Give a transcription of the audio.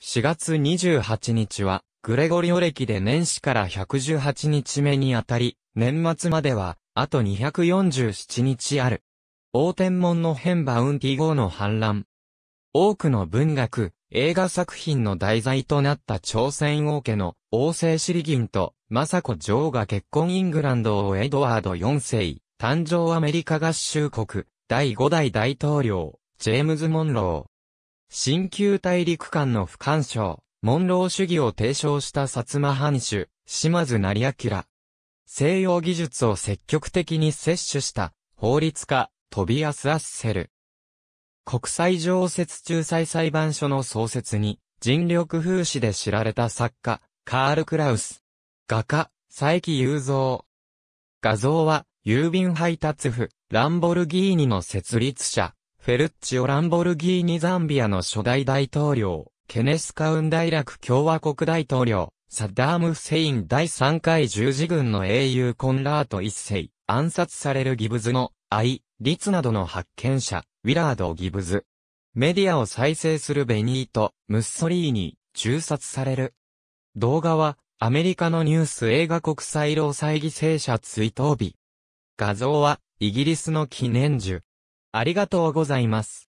4月28日は、グレゴリオ歴で年始から118日目にあたり、年末までは、あと247日ある。大天門の変バウンティ号の反乱。多くの文学、映画作品の題材となった朝鮮王家の王政シリギンと政子女王が結婚イングランド王エドワード4世、誕生アメリカ合衆国、第5代大統領、ジェームズ・モンロー。新旧大陸間の不干渉、門楼主義を提唱した薩摩藩主、島津成明。西洋技術を積極的に摂取した法律家、トビアス・アッセル。国際常設仲裁裁判所の創設に、人力風刺で知られた作家、カール・クラウス。画家、佐伯雄三。画像は、郵便配達府、ランボルギーニの設立者、フェルッチオ・ランボルギーニ・ザンビアの初代大統領、ケネスカウン大ク共和国大統領、サッダーム・フセイン第3回十字軍の英雄コンラート一世、暗殺されるギブズの愛、律などの発見者、ウィラード・ギブズ。メディアを再生するベニート・ムッソリーニ、銃殺される。動画は、アメリカのニュース映画国際労災犠牲者追悼日。画像は、イギリスの記念樹。ありがとうございます。